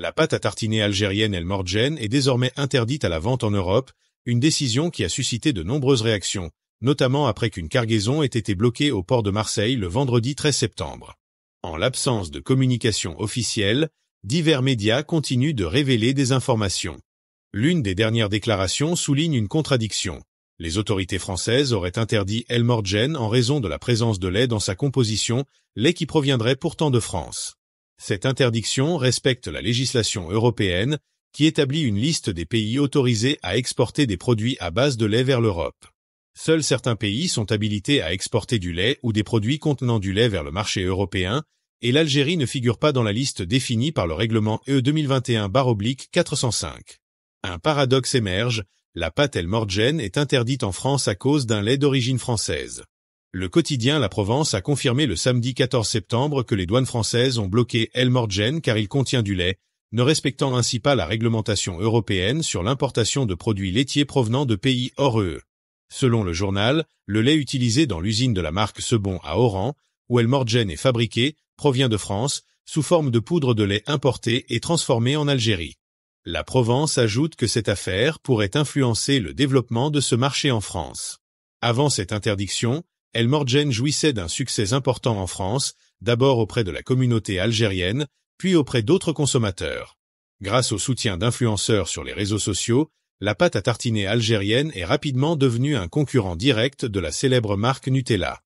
La pâte à tartiner algérienne El Morgen est désormais interdite à la vente en Europe, une décision qui a suscité de nombreuses réactions, notamment après qu'une cargaison ait été bloquée au port de Marseille le vendredi 13 septembre. En l'absence de communication officielle, divers médias continuent de révéler des informations. L'une des dernières déclarations souligne une contradiction. Les autorités françaises auraient interdit El Morgen en raison de la présence de lait dans sa composition, lait qui proviendrait pourtant de France. Cette interdiction respecte la législation européenne qui établit une liste des pays autorisés à exporter des produits à base de lait vers l'Europe. Seuls certains pays sont habilités à exporter du lait ou des produits contenant du lait vers le marché européen, et l'Algérie ne figure pas dans la liste définie par le règlement E 2021-405. Un paradoxe émerge, la pâte El est interdite en France à cause d'un lait d'origine française. Le quotidien La Provence a confirmé le samedi 14 septembre que les douanes françaises ont bloqué El Morgen car il contient du lait, ne respectant ainsi pas la réglementation européenne sur l'importation de produits laitiers provenant de pays hors UE. E. Selon le journal, le lait utilisé dans l'usine de la marque Sebon à Oran, où El est fabriqué, provient de France, sous forme de poudre de lait importée et transformée en Algérie. La Provence ajoute que cette affaire pourrait influencer le développement de ce marché en France. Avant cette interdiction, el jouissait d'un succès important en France, d'abord auprès de la communauté algérienne, puis auprès d'autres consommateurs. Grâce au soutien d'influenceurs sur les réseaux sociaux, la pâte à tartiner algérienne est rapidement devenue un concurrent direct de la célèbre marque Nutella.